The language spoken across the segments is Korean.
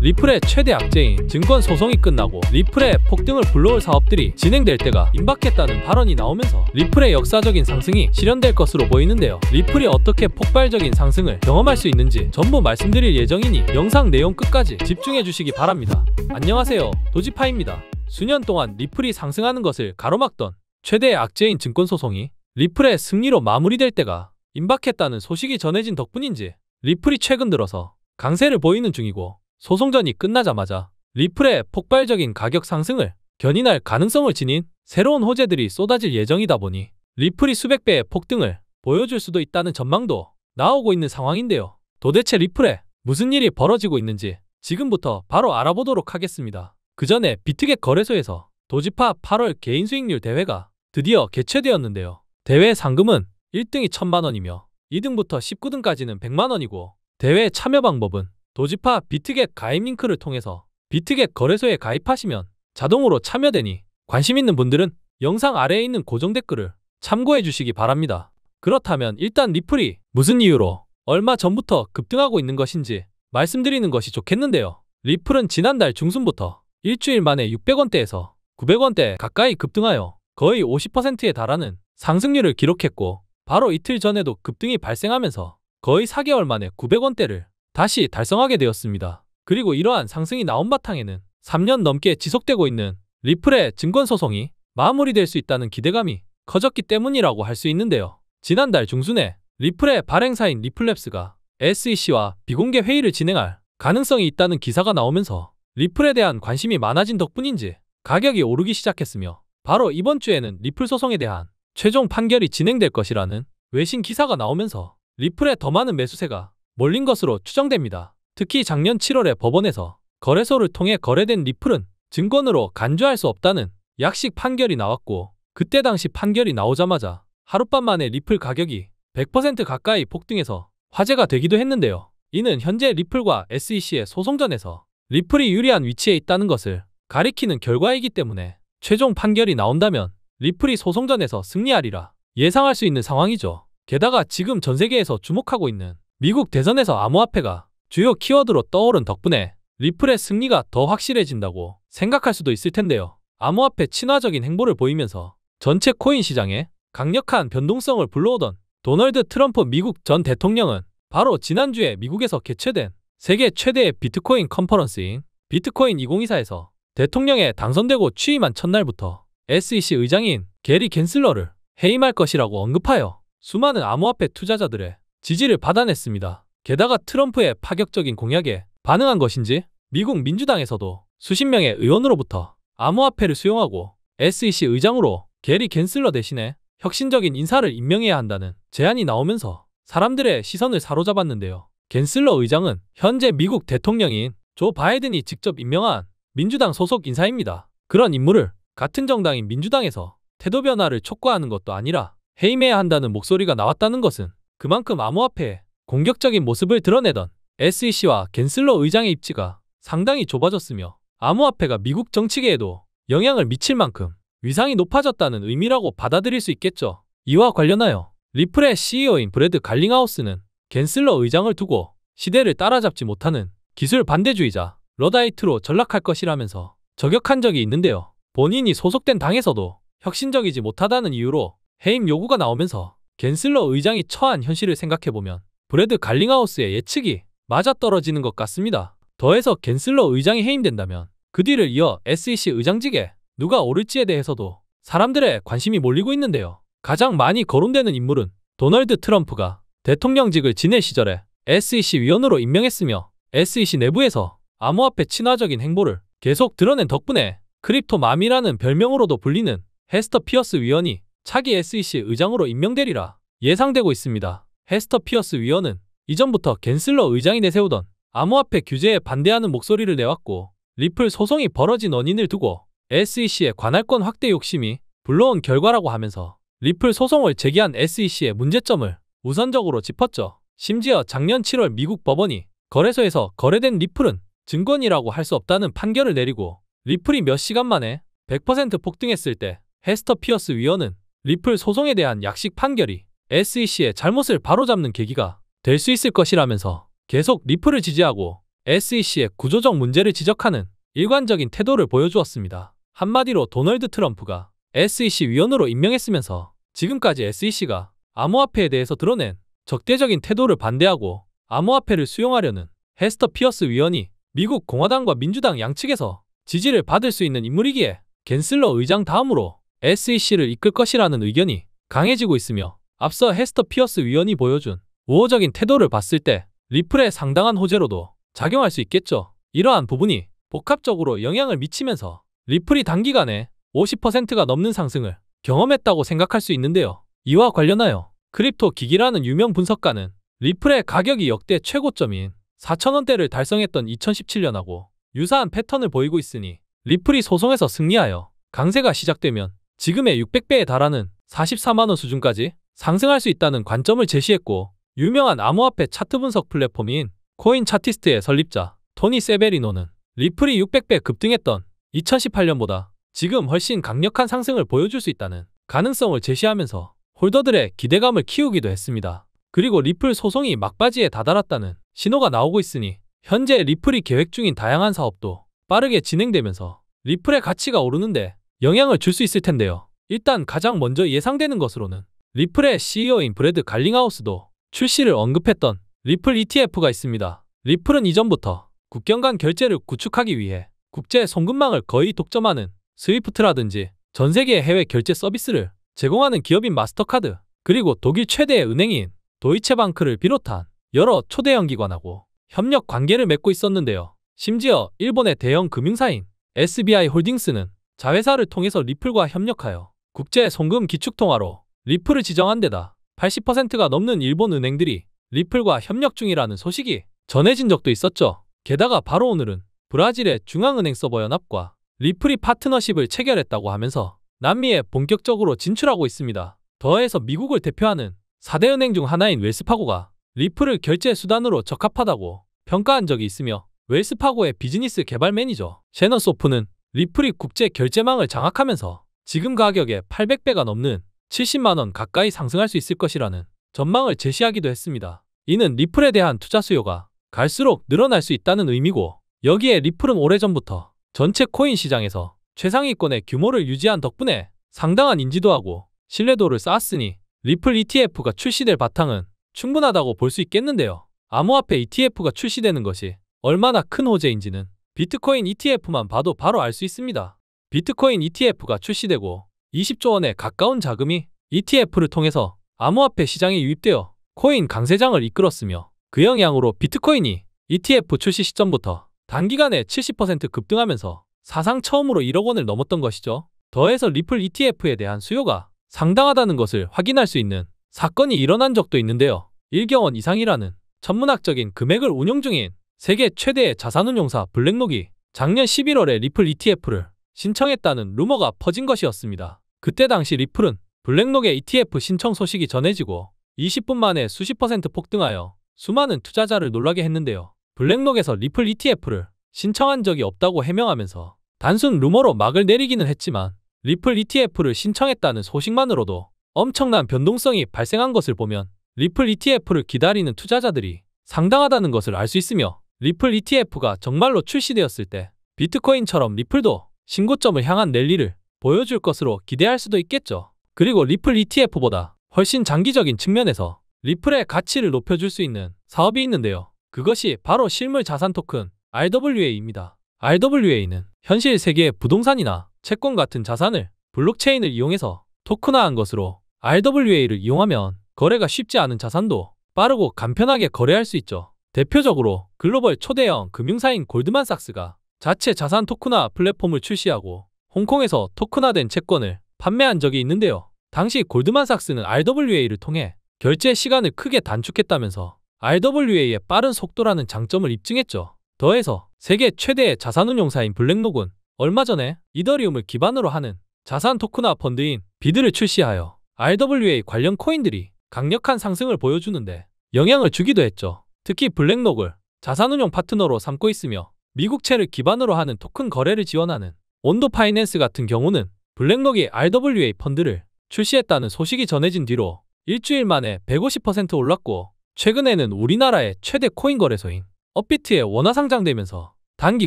리플의 최대 악재인 증권 소송이 끝나고 리플의 폭등을 불러올 사업들이 진행될 때가 임박했다는 발언이 나오면서 리플의 역사적인 상승이 실현될 것으로 보이는데요. 리플이 어떻게 폭발적인 상승을 경험할 수 있는지 전부 말씀드릴 예정이니 영상 내용 끝까지 집중해 주시기 바랍니다. 안녕하세요. 도지파입니다. 수년 동안 리플이 상승하는 것을 가로막던 최대의 악재인 증권 소송이 리플의 승리로 마무리될 때가 임박했다는 소식이 전해진 덕분인지 리플이 최근 들어서 강세를 보이는 중이고 소송전이 끝나자마자 리플의 폭발적인 가격 상승을 견인할 가능성을 지닌 새로운 호재들이 쏟아질 예정이다 보니 리플이 수백 배의 폭등을 보여줄 수도 있다는 전망도 나오고 있는 상황인데요. 도대체 리플에 무슨 일이 벌어지고 있는지 지금부터 바로 알아보도록 하겠습니다. 그 전에 비트겟 거래소에서 도지파 8월 개인 수익률 대회가 드디어 개최되었는데요. 대회 상금은 1등이 1천만 원이며 2등부터 19등까지는 100만 원이고 대회 참여 방법은 도지파 비트겟 가입 링크를 통해서 비트겟 거래소에 가입하시면 자동으로 참여되니 관심 있는 분들은 영상 아래에 있는 고정 댓글을 참고해 주시기 바랍니다. 그렇다면 일단 리플이 무슨 이유로 얼마 전부터 급등하고 있는 것인지 말씀드리는 것이 좋겠는데요. 리플은 지난달 중순부터 일주일 만에 600원대에서 900원대 가까이 급등하여 거의 50%에 달하는 상승률을 기록했고 바로 이틀 전에도 급등이 발생하면서 거의 4개월 만에 900원대를 다시 달성하게 되었습니다. 그리고 이러한 상승이 나온 바탕에는 3년 넘게 지속되고 있는 리플의 증권 소송이 마무리될 수 있다는 기대감이 커졌기 때문이라고 할 수 있는데요. 지난달 중순에 리플의 발행사인 리플랩스가 SEC와 비공개 회의를 진행할 가능성이 있다는 기사가 나오면서 리플에 대한 관심이 많아진 덕분인지 가격이 오르기 시작했으며 바로 이번 주에는 리플 소송에 대한 최종 판결이 진행될 것이라는 외신 기사가 나오면서 리플에 더 많은 매수세가 몰린 것으로 추정됩니다. 특히 작년 7월에 법원에서 거래소를 통해 거래된 리플은 증권으로 간주할 수 없다는 약식 판결이 나왔고 그때 당시 판결이 나오자마자 하룻밤 만에 리플 가격이 100% 가까이 폭등해서 화제가 되기도 했는데요. 이는 현재 리플과 SEC의 소송전에서 리플이 유리한 위치에 있다는 것을 가리키는 결과이기 때문에 최종 판결이 나온다면 리플이 소송전에서 승리하리라 예상할 수 있는 상황이죠. 게다가 지금 전 세계에서 주목하고 있는 미국 대선에서 암호화폐가 주요 키워드로 떠오른 덕분에 리플의 승리가 더 확실해진다고 생각할 수도 있을 텐데요. 암호화폐 친화적인 행보를 보이면서 전체 코인 시장에 강력한 변동성을 불러오던 도널드 트럼프 미국 전 대통령은 바로 지난주에 미국에서 개최된 세계 최대의 비트코인 컨퍼런스인 비트코인 2024에서 대통령에 당선되고 취임한 첫날부터 SEC 의장인 게리 갠슬러를 해임할 것이라고 언급하여 수많은 암호화폐 투자자들의 지지를 받아냈습니다. 게다가 트럼프의 파격적인 공약에 반응한 것인지 미국 민주당에서도 수십 명의 의원으로부터 암호화폐를 수용하고 SEC 의장으로 게리 겐슬러 대신에 혁신적인 인사를 임명해야 한다는 제안이 나오면서 사람들의 시선을 사로잡았는데요. 겐슬러 의장은 현재 미국 대통령인 조 바이든이 직접 임명한 민주당 소속 인사입니다. 그런 인물을 같은 정당인 민주당에서 태도 변화를 촉구하는 것도 아니라 해임해야 한다는 목소리가 나왔다는 것은 그만큼 암호화폐 공격적인 모습을 드러내던 SEC와 겐슬러 의장의 입지가 상당히 좁아졌으며 암호화폐가 미국 정치계에도 영향을 미칠 만큼 위상이 높아졌다는 의미라고 받아들일 수 있겠죠. 이와 관련하여 리플의 CEO인 브래드 갈링하우스는 겐슬러 의장을 두고 시대를 따라잡지 못하는 기술 반대주의자 러다이트로 전락할 것이라면서 저격한 적이 있는데요. 본인이 소속된 당에서도 혁신적이지 못하다는 이유로 해임 요구가 나오면서 겐슬러 의장이 처한 현실을 생각해보면 브래드 갈링하우스의 예측이 맞아떨어지는 것 같습니다. 더해서 겐슬러 의장이 해임된다면 그 뒤를 이어 SEC 의장직에 누가 오를지에 대해서도 사람들의 관심이 몰리고 있는데요. 가장 많이 거론되는 인물은 도널드 트럼프가 대통령직을 지낸 시절에 SEC 위원으로 임명했으며 SEC 내부에서 암호화폐 친화적인 행보를 계속 드러낸 덕분에 크립토맘이라는 별명으로도 불리는 헤스터 피어스 위원이 차기 SEC 의장으로 임명되리라 예상되고 있습니다. 헤스터 피어스 위원은 이전부터 겐슬러 의장이 내세우던 암호화폐 규제에 반대하는 목소리를 내왔고 리플 소송이 벌어진 원인을 두고 SEC의 관할권 확대 욕심이 불러온 결과라고 하면서 리플 소송을 제기한 SEC의 문제점을 우선적으로 짚었죠. 심지어 작년 7월 미국 법원이 거래소에서 거래된 리플은 증권이라고 할 수 없다는 판결을 내리고 리플이 몇 시간 만에 100% 폭등했을 때 헤스터 피어스 위원은 리플 소송에 대한 약식 판결이 SEC의 잘못을 바로잡는 계기가 될 수 있을 것이라면서 계속 리플을 지지하고 SEC의 구조적 문제를 지적하는 일관적인 태도를 보여주었습니다. 한마디로 도널드 트럼프가 SEC 위원으로 임명했으면서 지금까지 SEC가 암호화폐에 대해서 드러낸 적대적인 태도를 반대하고 암호화폐를 수용하려는 헤스터 피어스 위원이 미국 공화당과 민주당 양측에서 지지를 받을 수 있는 인물이기에 겐슬러 의장 다음으로 SEC를 이끌 것이라는 의견이 강해지고 있으며 앞서 헤스터 피어스 위원이 보여준 우호적인 태도를 봤을 때 리플의 상당한 호재로도 작용할 수 있겠죠. 이러한 부분이 복합적으로 영향을 미치면서 리플이 단기간에 50%가 넘는 상승을 경험했다고 생각할 수 있는데요. 이와 관련하여 크립토 기기라는 유명 분석가는 리플의 가격이 역대 최고점인 4천원대를 달성했던 2017년하고 유사한 패턴을 보이고 있으니 리플이 소송에서 승리하여 강세가 시작되면 지금의 600배에 달하는 44만원 수준까지 상승할 수 있다는 관점을 제시했고 유명한 암호화폐 차트 분석 플랫폼인 코인 차티스트의 설립자 토니 세베리노는 리플이 600배 급등했던 2018년보다 지금 훨씬 강력한 상승을 보여줄 수 있다는 가능성을 제시하면서 홀더들의 기대감을 키우기도 했습니다. 그리고 리플 소송이 막바지에 다다랐다는 신호가 나오고 있으니 현재 리플이 계획 중인 다양한 사업도 빠르게 진행되면서 리플의 가치가 오르는데 영향을 줄 수 있을 텐데요. 일단 가장 먼저 예상되는 것으로는 리플의 CEO인 브래드 갈링하우스도 출시를 언급했던 리플 ETF가 있습니다. 리플은 이전부터 국경 간 결제를 구축하기 위해 국제 송금망을 거의 독점하는 스위프트라든지 전 세계 해외 결제 서비스를 제공하는 기업인 마스터카드 그리고 독일 최대의 은행인 도이체방크를 비롯한 여러 초대형 기관하고 협력 관계를 맺고 있었는데요. 심지어 일본의 대형 금융사인 SBI 홀딩스는 자회사를 통해서 리플과 협력하여 국제 송금 기축통화로 리플을 지정한 데다 80%가 넘는 일본 은행들이 리플과 협력 중이라는 소식이 전해진 적도 있었죠. 게다가 바로 오늘은 브라질의 중앙은행 서버 연합과 리플이 파트너십을 체결했다고 하면서 남미에 본격적으로 진출하고 있습니다. 더해서 미국을 대표하는 4대 은행 중 하나인 웰스파고가 리플을 결제 수단으로 적합하다고 평가한 적이 있으며 웰스파고의 비즈니스 개발 매니저 셰너소프는 리플이 국제 결제망을 장악하면서 지금 가격의 800배가 넘는 70만원 가까이 상승할 수 있을 것이라는 전망을 제시하기도 했습니다. 이는 리플에 대한 투자 수요가 갈수록 늘어날 수 있다는 의미고 여기에 리플은 오래전부터 전체 코인 시장에서 최상위권의 규모를 유지한 덕분에 상당한 인지도하고 신뢰도를 쌓았으니 리플 ETF가 출시될 바탕은 충분하다고 볼 수 있겠는데요. 암호화폐 ETF가 출시되는 것이 얼마나 큰 호재인지는 비트코인 ETF만 봐도 바로 알 수 있습니다. 비트코인 ETF가 출시되고 20조 원에 가까운 자금이 ETF를 통해서 암호화폐 시장에 유입되어 코인 강세장을 이끌었으며 그 영향으로 비트코인이 ETF 출시 시점부터 단기간에 70% 급등하면서 사상 처음으로 1억 원을 넘었던 것이죠. 더해서 리플 ETF에 대한 수요가 상당하다는 것을 확인할 수 있는 사건이 일어난 적도 있는데요. 1경 원 이상이라는 천문학적인 금액을 운용 중인 세계 최대의 자산운용사 블랙록이 작년 11월에 리플 ETF를 신청했다는 루머가 퍼진 것이었습니다. 그때 당시 리플은 블랙록의 ETF 신청 소식이 전해지고 20분 만에 수십 퍼센트 폭등하여 수많은 투자자를 놀라게 했는데요. 블랙록에서 리플 ETF를 신청한 적이 없다고 해명하면서 단순 루머로 막을 내리기는 했지만 리플 ETF를 신청했다는 소식만으로도 엄청난 변동성이 발생한 것을 보면 리플 ETF를 기다리는 투자자들이 상당하다는 것을 알 수 있으며 리플 ETF가 정말로 출시되었을 때 비트코인처럼 리플도 신고점을 향한 랠리를 보여줄 것으로 기대할 수도 있겠죠. 그리고 리플 ETF보다 훨씬 장기적인 측면에서 리플의 가치를 높여줄 수 있는 사업이 있는데요. 그것이 바로 실물 자산 토큰 RWA입니다. RWA는 현실 세계의 부동산이나 채권 같은 자산을 블록체인을 이용해서 토큰화한 것으로 RWA를 이용하면 거래가 쉽지 않은 자산도 빠르고 간편하게 거래할 수 있죠. 대표적으로 글로벌 초대형 금융사인 골드만삭스가 자체 자산 토크나 플랫폼을 출시하고 홍콩에서 토크나된 채권을 판매한 적이 있는데요. 당시 골드만삭스는 RWA를 통해 결제 시간을 크게 단축했다면서 RWA의 빠른 속도라는 장점을 입증했죠. 더해서 세계 최대의 자산운용사인 블랙록은 얼마 전에 이더리움을 기반으로 하는 자산 토크나 펀드인 비드를 출시하여 RWA 관련 코인들이 강력한 상승을 보여주는데 영향을 주기도 했죠. 특히 블랙록을 자산운용 파트너로 삼고 있으며 미국채를 기반으로 하는 토큰 거래를 지원하는 온도 파이낸스 같은 경우는 블랙록이 RWA 펀드를 출시했다는 소식이 전해진 뒤로 일주일 만에 150% 올랐고 최근에는 우리나라의 최대 코인 거래소인 업비트에 원화 상장되면서 단기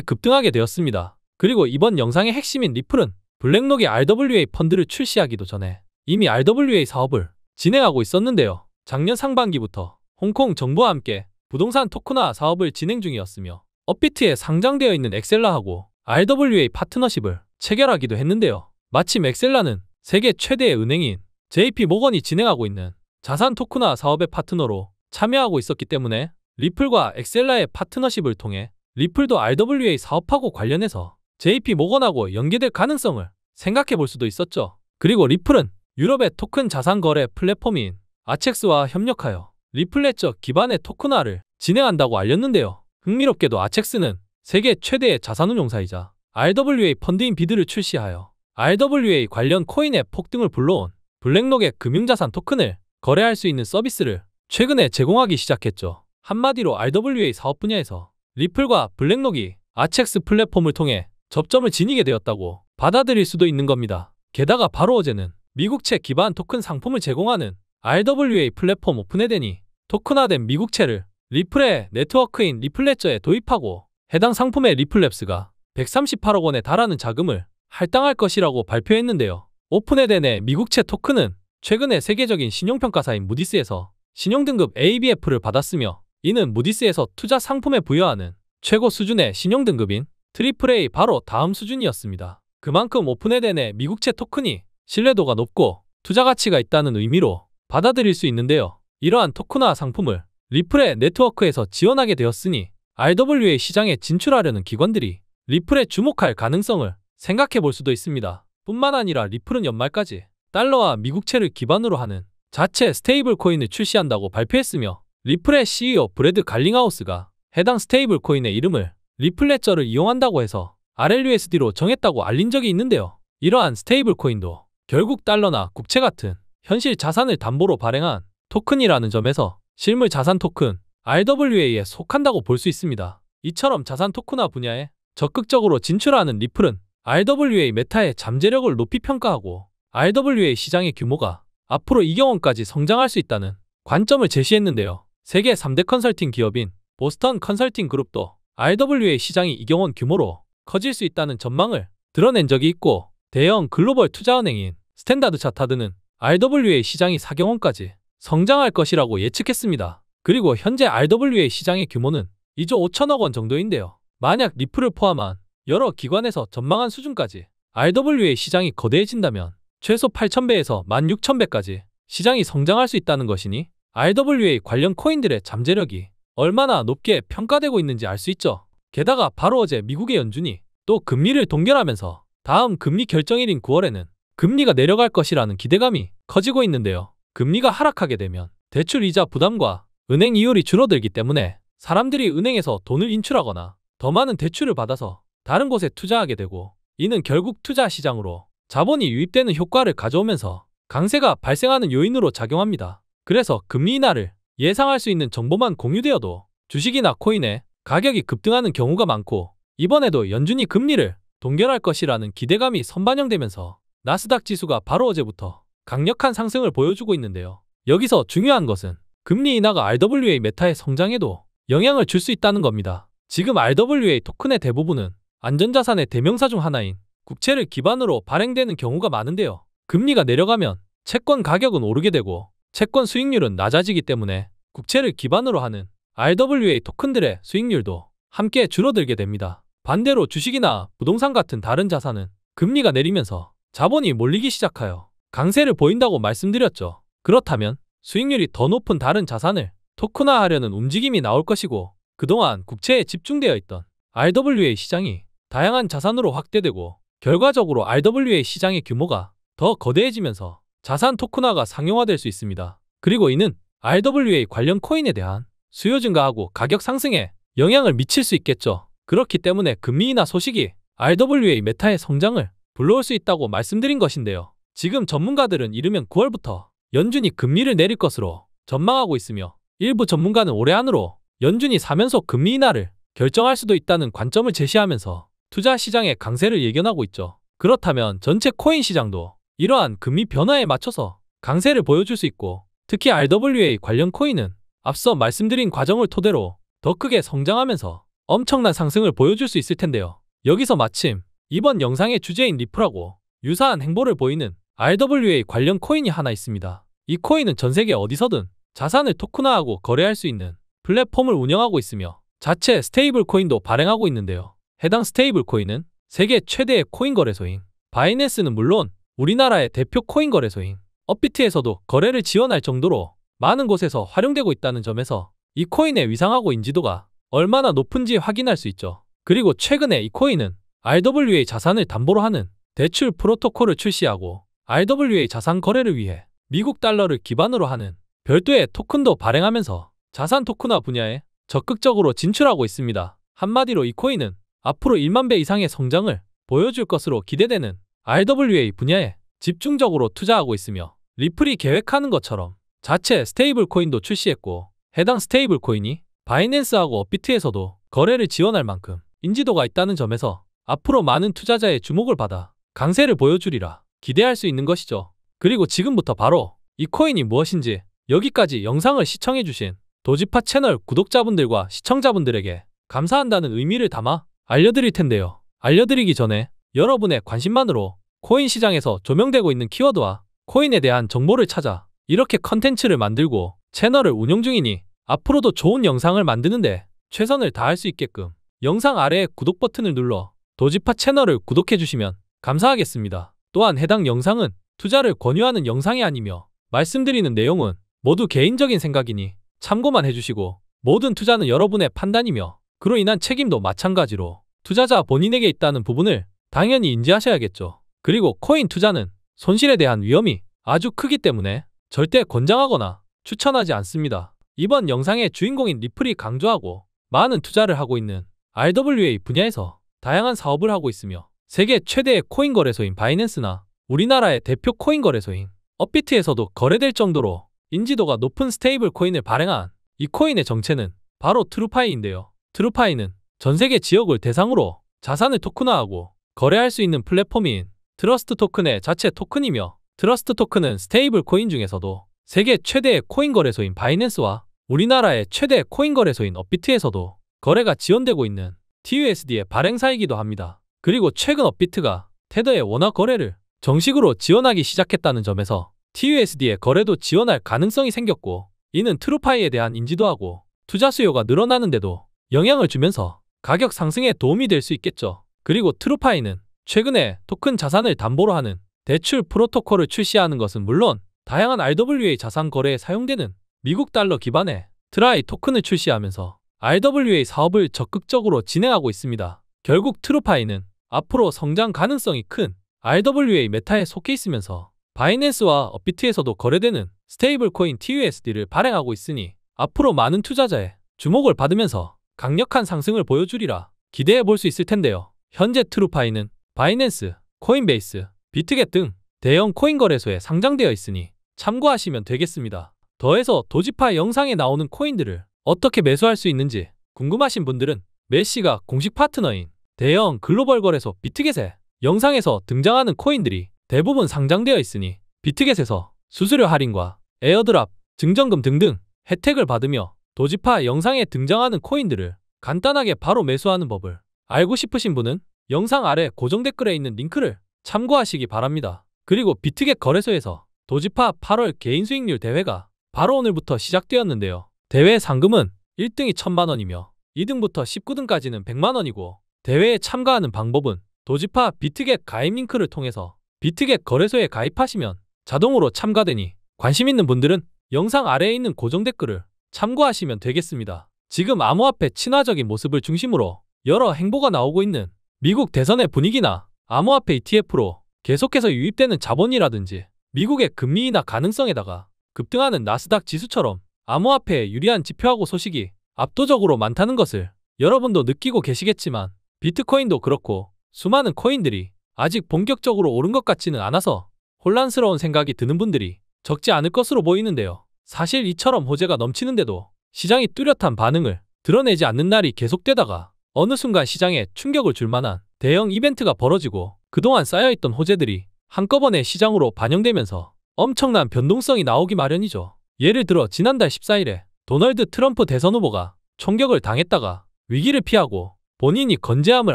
급등하게 되었습니다. 그리고 이번 영상의 핵심인 리플은 블랙록이 RWA 펀드를 출시하기도 전에 이미 RWA 사업을 진행하고 있었는데요. 작년 상반기부터 홍콩 정부와 함께 부동산 토크나 사업을 진행 중이었으며 업비트에 상장되어 있는 엑셀라하고 RWA 파트너십을 체결하기도 했는데요. 마침 엑셀라는 세계 최대의 은행인 JP 모건이 진행하고 있는 자산 토크나 사업의 파트너로 참여하고 있었기 때문에 리플과 엑셀라의 파트너십을 통해 리플도 RWA 사업하고 관련해서 JP 모건하고 연계될 가능성을 생각해 볼 수도 있었죠. 그리고 리플은 유럽의 토큰 자산 거래 플랫폼인 아첵스와 협력하여 리플렛적 기반의 토크나를 진행한다고 알렸는데요. 흥미롭게도 아첵스는 세계 최대의 자산운용사이자 RWA 펀드인 비드를 출시하여 RWA 관련 코인의 폭등을 불러온 블랙록의 금융자산 토큰을 거래할 수 있는 서비스를 최근에 제공하기 시작했죠. 한마디로 RWA 사업 분야에서 리플과 블랙록이 아첵스 플랫폼을 통해 접점을 지니게 되었다고 받아들일 수도 있는 겁니다. 게다가 바로 어제는 미국채 기반 토큰 상품을 제공하는 RWA 플랫폼 오픈에 대니 토큰화된 미국채를 리플의 네트워크인 리플렛저에 도입하고 해당 상품의 리플랩스가 138억 원에 달하는 자금을 할당할 것이라고 발표했는데요. 오픈에대의 미국채 토큰은 최근에 세계적인 신용평가사인 무디스에서 신용등급 ABF를 받았으며 이는 무디스에서 투자 상품에 부여하는 최고 수준의 신용등급인 트리플 A 바로 다음 수준이었습니다. 그만큼 오픈에덴의 미국채 토큰이 신뢰도가 높고 투자 가치가 있다는 의미로 받아들일 수 있는데요. 이러한 토크나 상품을 리플의 네트워크에서 지원하게 되었으니 RWA 시장에 진출하려는 기관들이 리플에 주목할 가능성을 생각해 볼 수도 있습니다. 뿐만 아니라 리플은 연말까지 달러와 미국채를 기반으로 하는 자체 스테이블 코인을 출시한다고 발표했으며 리플의 CEO 브래드 갈링하우스가 해당 스테이블 코인의 이름을 리플레저를 이용한다고 해서 RLUSD로 정했다고 알린 적이 있는데요. 이러한 스테이블 코인도 결국 달러나 국채 같은 현실 자산을 담보로 발행한 토큰이라는 점에서 실물 자산 토큰 RWA에 속한다고 볼 수 있습니다. 이처럼 자산 토큰화 분야에 적극적으로 진출하는 리플은 RWA 메타의 잠재력을 높이 평가하고 RWA 시장의 규모가 앞으로 2경원까지 성장할 수 있다는 관점을 제시했는데요. 세계 3대 컨설팅 기업인 보스턴 컨설팅 그룹도 RWA 시장이 2경원 규모로 커질 수 있다는 전망을 드러낸 적이 있고 대형 글로벌 투자은행인 스탠다드 차타드는 RWA 시장이 4경원까지 성장할 것이라고 예측했습니다. 그리고 현재 RWA 시장의 규모는 2조 5천억 원 정도인데요. 만약 리플을 포함한 여러 기관에서 전망한 수준까지 RWA 시장이 거대해진다면 최소 8,000배에서 16,000배까지 시장이 성장할 수 있다는 것이니 RWA 관련 코인들의 잠재력이 얼마나 높게 평가되고 있는지 알 수 있죠. 게다가 바로 어제 미국의 연준이 또 금리를 동결하면서 다음 금리 결정일인 9월에는 금리가 내려갈 것이라는 기대감이 커지고 있는데요. 금리가 하락하게 되면 대출 이자 부담과 은행 이율이 줄어들기 때문에 사람들이 은행에서 돈을 인출하거나 더 많은 대출을 받아서 다른 곳에 투자하게 되고 이는 결국 투자 시장으로 자본이 유입되는 효과를 가져오면서 강세가 발생하는 요인으로 작용합니다. 그래서 금리 인하를 예상할 수 있는 정보만 공유되어도 주식이나 코인에 가격이 급등하는 경우가 많고 이번에도 연준이 금리를 동결할 것이라는 기대감이 선반영되면서 나스닥 지수가 바로 어제부터 강력한 상승을 보여주고 있는데요. 여기서 중요한 것은 금리 인하가 RWA 메타의 성장에도 영향을 줄 수 있다는 겁니다. 지금 RWA 토큰의 대부분은 안전자산의 대명사 중 하나인 국채를 기반으로 발행되는 경우가 많은데요. 금리가 내려가면 채권 가격은 오르게 되고 채권 수익률은 낮아지기 때문에 국채를 기반으로 하는 RWA 토큰들의 수익률도 함께 줄어들게 됩니다. 반대로 주식이나 부동산 같은 다른 자산은 금리가 내리면서 자본이 몰리기 시작하여 강세를 보인다고 말씀드렸죠. 그렇다면 수익률이 더 높은 다른 자산을 토크나하려는 움직임이 나올 것이고 그동안 국채에 집중되어 있던 RWA 시장이 다양한 자산으로 확대되고 결과적으로 RWA 시장의 규모가 더 거대해지면서 자산 토크나가 상용화될 수 있습니다. 그리고 이는 RWA 관련 코인에 대한 수요 증가하고 가격 상승에 영향을 미칠 수 있겠죠. 그렇기 때문에 금리 인하 소식이 RWA 메타의 성장을 불러올 수 있다고 말씀드린 것인데요. 지금 전문가들은 이르면 9월부터 연준이 금리를 내릴 것으로 전망하고 있으며 일부 전문가는 올해 안으로 연준이 4면속 금리 인하를 결정할 수도 있다는 관점을 제시하면서 투자 시장의 강세를 예견하고 있죠. 그렇다면 전체 코인 시장도 이러한 금리 변화에 맞춰서 강세를 보여줄 수 있고 특히 RWA 관련 코인은 앞서 말씀드린 과정을 토대로 더 크게 성장하면서 엄청난 상승을 보여줄 수 있을 텐데요. 여기서 마침 이번 영상의 주제인 리플하고 유사한 행보를 보이는 RWA 관련 코인이 하나 있습니다. 이 코인은 전 세계 어디서든 자산을 토큰화하고 거래할 수 있는 플랫폼을 운영하고 있으며 자체 스테이블 코인도 발행하고 있는데요. 해당 스테이블 코인은 세계 최대의 코인 거래소인 바이낸스는 물론 우리나라의 대표 코인 거래소인 업비트에서도 거래를 지원할 정도로 많은 곳에서 활용되고 있다는 점에서 이 코인의 위상하고 인지도가 얼마나 높은지 확인할 수 있죠. 그리고 최근에 이 코인은 RWA 자산을 담보로 하는 대출 프로토콜을 출시하고 RWA 자산 거래를 위해 미국 달러를 기반으로 하는 별도의 토큰도 발행하면서 자산 토큰화 분야에 적극적으로 진출하고 있습니다. 한마디로 이 코인은 앞으로 1만 배 이상의 성장을 보여줄 것으로 기대되는 RWA 분야에 집중적으로 투자하고 있으며 리플이 계획하는 것처럼 자체 스테이블 코인도 출시했고 해당 스테이블 코인이 바이낸스하고 업비트에서도 거래를 지원할 만큼 인지도가 있다는 점에서 앞으로 많은 투자자의 주목을 받아 강세를 보여주리라. 기대할 수 있는 것이죠. 그리고 지금부터 바로 이 코인이 무엇인지 여기까지 영상을 시청해주신 도지파 채널 구독자분들과 시청자분들에게 감사한다는 의미를 담아 알려드릴 텐데요. 알려드리기 전에 여러분의 관심만으로 코인 시장에서 조명되고 있는 키워드와 코인에 대한 정보를 찾아 이렇게 컨텐츠를 만들고 채널을 운영 중이니 앞으로도 좋은 영상을 만드는데 최선을 다할 수 있게끔 영상 아래의 구독 버튼을 눌러 도지파 채널을 구독해주시면 감사하겠습니다. 또한 해당 영상은 투자를 권유하는 영상이 아니며 말씀드리는 내용은 모두 개인적인 생각이니 참고만 해주시고 모든 투자는 여러분의 판단이며 그로 인한 책임도 마찬가지로 투자자 본인에게 있다는 부분을 당연히 인지하셔야겠죠. 그리고 코인 투자는 손실에 대한 위험이 아주 크기 때문에 절대 권장하거나 추천하지 않습니다. 이번 영상의 주인공인 리플이 강조하고 많은 투자를 하고 있는 RWA 분야에서 다양한 사업을 하고 있으며 세계 최대의 코인 거래소인 바이낸스나 우리나라의 대표 코인 거래소인 업비트에서도 거래될 정도로 인지도가 높은 스테이블 코인을 발행한 이 코인의 정체는 바로 트루파이인데요. 트루파이는 전 세계 지역을 대상으로 자산을 토큰화하고 거래할 수 있는 플랫폼인 트러스트 토큰의 자체 토큰이며 트러스트 토큰은 스테이블 코인 중에서도 세계 최대의 코인 거래소인 바이낸스와 우리나라의 최대 코인 거래소인 업비트에서도 거래가 지원되고 있는 TUSD의 발행사이기도 합니다. 그리고 최근 업비트가 테더의 원화 거래를 정식으로 지원하기 시작했다는 점에서 TUSD의 거래도 지원할 가능성이 생겼고 이는 트루파이에 대한 인지도 하고 투자 수요가 늘어나는데도 영향을 주면서 가격 상승에 도움이 될 수 있겠죠. 그리고 트루파이는 최근에 토큰 자산을 담보로 하는 대출 프로토콜을 출시하는 것은 물론 다양한 RWA 자산 거래에 사용되는 미국 달러 기반의 트라이 토큰을 출시하면서 RWA 사업을 적극적으로 진행하고 있습니다. 결국 트루파이는 앞으로 성장 가능성이 큰 RWA 메타에 속해 있으면서 바이낸스와 업비트에서도 거래되는 스테이블 코인 TUSD를 발행하고 있으니 앞으로 많은 투자자의 주목을 받으면서 강력한 상승을 보여주리라 기대해 볼 수 있을 텐데요. 현재 트루파이는 바이낸스, 코인베이스, 비트겟 등 대형 코인 거래소에 상장되어 있으니 참고하시면 되겠습니다. 더해서 도지파 영상에 나오는 코인들을 어떻게 매수할 수 있는지 궁금하신 분들은 메시가 공식 파트너인 대형 글로벌 거래소 비트겟에 영상에서 등장하는 코인들이 대부분 상장되어 있으니 비트겟에서 수수료 할인과 에어드랍, 증정금 등등 혜택을 받으며 도지파 영상에 등장하는 코인들을 간단하게 바로 매수하는 법을 알고 싶으신 분은 영상 아래 고정 댓글에 있는 링크를 참고하시기 바랍니다. 그리고 비트겟 거래소에서 도지파 8월 개인 수익률 대회가 바로 오늘부터 시작되었는데요. 대회 상금은 1등이 1천만원이며 2등부터 19등까지는 100만원이고 대회에 참가하는 방법은 도지파 비트겟 가입 링크를 통해서 비트겟 거래소에 가입하시면 자동으로 참가되니 관심 있는 분들은 영상 아래에 있는 고정 댓글을 참고하시면 되겠습니다. 지금 암호화폐 친화적인 모습을 중심으로 여러 행보가 나오고 있는 미국 대선의 분위기나 암호화폐 ETF로 계속해서 유입되는 자본이라든지 미국의 금리 인하 가능성에다가 급등하는 나스닥 지수처럼 암호화폐에 유리한 지표하고 소식이 압도적으로 많다는 것을 여러분도 느끼고 계시겠지만 비트코인도 그렇고 수많은 코인들이 아직 본격적으로 오른 것 같지는 않아서 혼란스러운 생각이 드는 분들이 적지 않을 것으로 보이는데요. 사실 이처럼 호재가 넘치는데도 시장이 뚜렷한 반응을 드러내지 않는 날이 계속되다가 어느 순간 시장에 충격을 줄 만한 대형 이벤트가 벌어지고 그동안 쌓여있던 호재들이 한꺼번에 시장으로 반영되면서 엄청난 변동성이 나오기 마련이죠. 예를 들어 지난달 14일에 도널드 트럼프 대선 후보가 총격을 당했다가 위기를 피하고 본인이 건재함을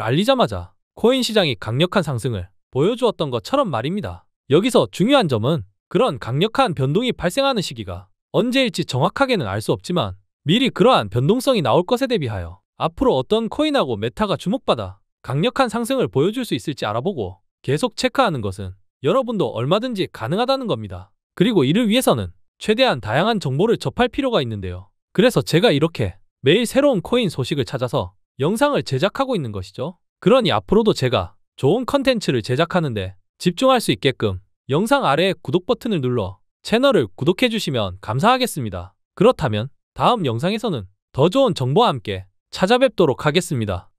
알리자마자 코인 시장이 강력한 상승을 보여주었던 것처럼 말입니다. 여기서 중요한 점은 그런 강력한 변동이 발생하는 시기가 언제일지 정확하게는 알 수 없지만 미리 그러한 변동성이 나올 것에 대비하여 앞으로 어떤 코인하고 메타가 주목받아 강력한 상승을 보여줄 수 있을지 알아보고 계속 체크하는 것은 여러분도 얼마든지 가능하다는 겁니다. 그리고 이를 위해서는 최대한 다양한 정보를 접할 필요가 있는데요. 그래서 제가 이렇게 매일 새로운 코인 소식을 찾아서 영상을 제작하고 있는 것이죠. 그러니 앞으로도 제가 좋은 컨텐츠를 제작하는데 집중할 수 있게끔 영상 아래에 구독 버튼을 눌러 채널을 구독해주시면 감사하겠습니다. 그렇다면 다음 영상에서는 더 좋은 정보와 함께 찾아뵙도록 하겠습니다.